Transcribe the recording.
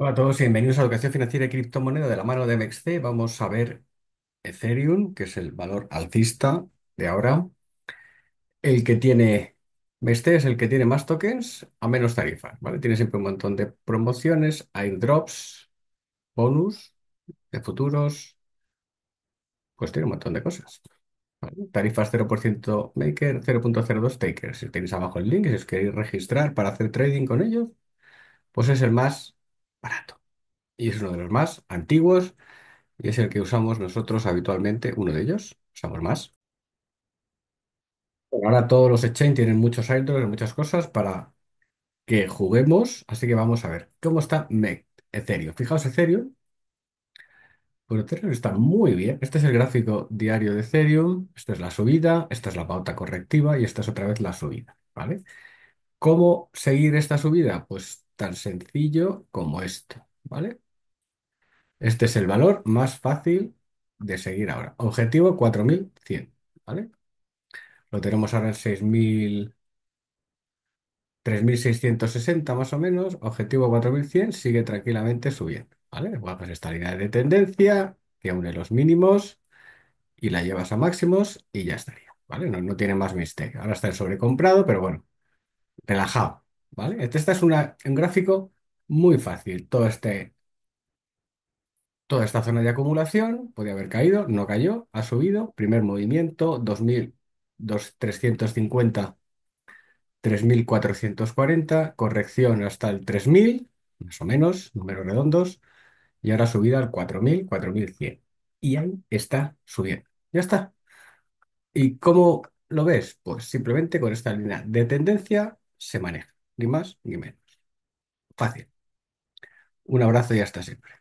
Hola a todos y bienvenidos a Educación Financiera y Criptomoneda de la mano de MEXC. Vamos a ver Ethereum, que es el valor alcista de ahora. El que tiene MEXC es el que tiene más tokens a menos tarifa, ¿vale? Tiene siempre un montón de promociones, airdrops, bonus de futuros, pues tiene un montón de cosas. Tarifas 0% Maker, 0.02 takers. Si tenéis abajo el link, si os queréis registrar para hacer trading con ellos, pues es el más barato. Y es uno de los más antiguos y es el que usamos nosotros habitualmente, uno de ellos, usamos más. ahora todos los exchange tienen muchos airdrops muchas cosas para que juguemos, así que vamos a ver cómo está Me- Ethereum. Fijaos, Ethereum, pues Ethereum está muy bien. Este es el gráfico diario de Ethereum, esta es la subida, esta es la pauta correctiva y esta es otra vez la subida, ¿vale? ¿Cómo seguir esta subida? Pues tan sencillo como esto, ¿vale? Este es el valor más fácil de seguir ahora. Objetivo 4100, ¿vale? Lo tenemos ahora en 6000 3660 más o menos, objetivo 4100 sigue tranquilamente subiendo, ¿vale? pues esta línea de tendencia que une los mínimos y la llevas a máximos y ya estaría, ¿vale? No, tiene más misterio. Ahora está el sobrecomprado, pero bueno, relajado, ¿vale? Este, es un gráfico muy fácil. Todo este, toda esta zona de acumulación podía haber caído, no cayó, ha subido. Primer movimiento, 2350, 3440, corrección hasta el 3000, más o menos, números redondos, y ahora subida al 4000, 4100. Y ahí está subiendo. Ya está. ¿Y cómo lo ves? Pues simplemente con esta línea de tendencia se maneja ni más ni menos. Fácil. Un abrazo y hasta siempre.